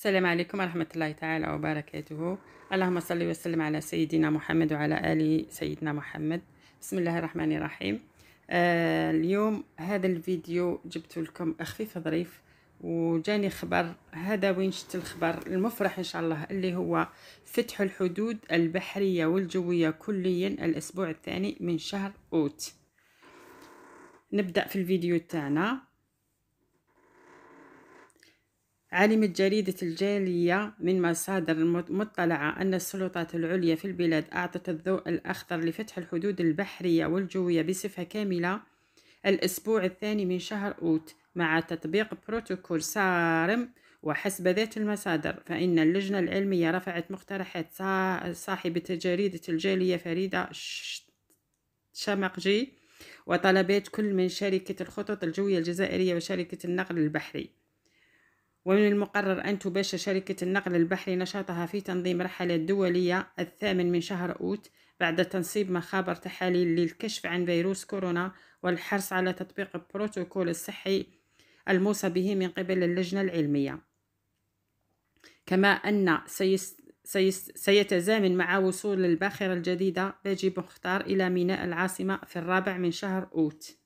السلام عليكم ورحمة الله تعالى وبركاته اللهم صل وسلم على سيدنا محمد وعلى آل سيدنا محمد بسم الله الرحمن الرحيم آه اليوم هذا الفيديو جبت لكم خفيف ظريف وجاني خبر هذا وين شفت الخبر المفرح ان شاء الله اللي هو فتح الحدود البحرية والجوية كليا الاسبوع الثاني من شهر اوت نبدأ في الفيديو تاعنا علمت جريدة الجالية من مصادر مطلعة أن السلطات العليا في البلاد أعطت الضوء الأخضر لفتح الحدود البحرية والجوية بصفة كاملة الأسبوع الثاني من شهر أوت مع تطبيق بروتوكول صارم وحسب ذات المصادر فإن اللجنة العلمية رفعت مقترحات صاحبة جريدة الجالية فريدة شمقجي وطلبات كل من شركة الخطوط الجوية الجزائرية وشركة النقل البحري ومن المقرر أن تباشر شركة النقل البحري نشاطها في تنظيم رحلة دولية الثامن من شهر أوت بعد تنصيب مخابر تحاليل للكشف عن فيروس كورونا والحرص على تطبيق البروتوكول الصحي الموصى به من قبل اللجنة العلمية كما أن سيست سيست سيتزامن مع وصول الباخرة الجديدة باجي مختار إلى ميناء العاصمة في الرابع من شهر أوت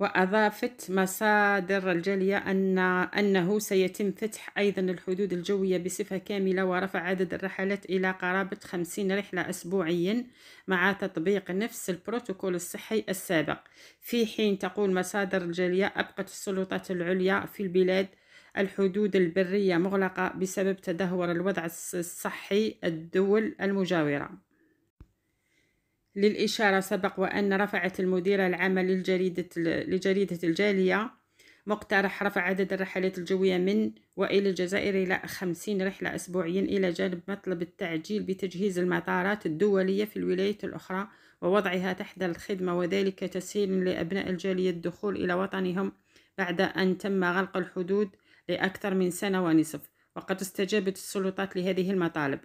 وأضافت مصادر الجالية أن أنه سيتم فتح أيضا الحدود الجوية بصفة كاملة ورفع عدد الرحلات إلى قرابة 50 رحلة أسبوعيا مع تطبيق نفس البروتوكول الصحي السابق في حين تقول مصادر الجالية أبقت السلطات العليا في البلاد الحدود البرية مغلقة بسبب تدهور الوضع الصحي الدول المجاورة للإشارة سبق وأن رفعت المديرة العامة للجريدة, لجريدة الجالية مقترح رفع عدد الرحلات الجوية من وإلى الجزائر إلى خمسين رحلة أسبوعيا إلى جانب مطلب التعجيل بتجهيز المطارات الدولية في الولايات الأخرى ووضعها تحت الخدمة وذلك تسهيل لأبناء الجالية الدخول إلى وطنهم بعد أن تم غلق الحدود لأكثر من سنة ونصف وقد استجابت السلطات لهذه المطالب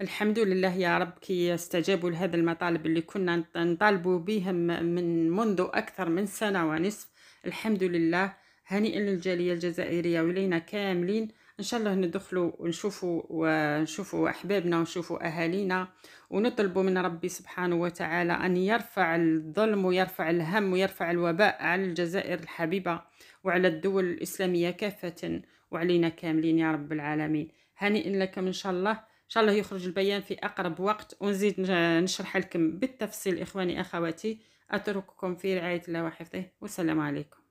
الحمد لله يا رب كي استجابوا لهذا المطالب اللي كنا نطالبوا به من منذ أكثر من سنة ونصف الحمد لله هنيئا للجالية الجزائرية ولينا كاملين ان شاء الله ندخلوا ونشوفوا ونشوفوا احبابنا ونشوفوا اهالينا ونطلبوا من ربي سبحانه وتعالى ان يرفع الظلم ويرفع الهم ويرفع الوباء على الجزائر الحبيبه وعلى الدول الاسلاميه كافه وعلينا كاملين يا رب العالمين هنيئا لكم ان شاء الله ان شاء الله يخرج البيان في اقرب وقت ونزيد نشرح لكم بالتفصيل اخواني اخواتي اترككم في رعايه الله وحفظه والسلام عليكم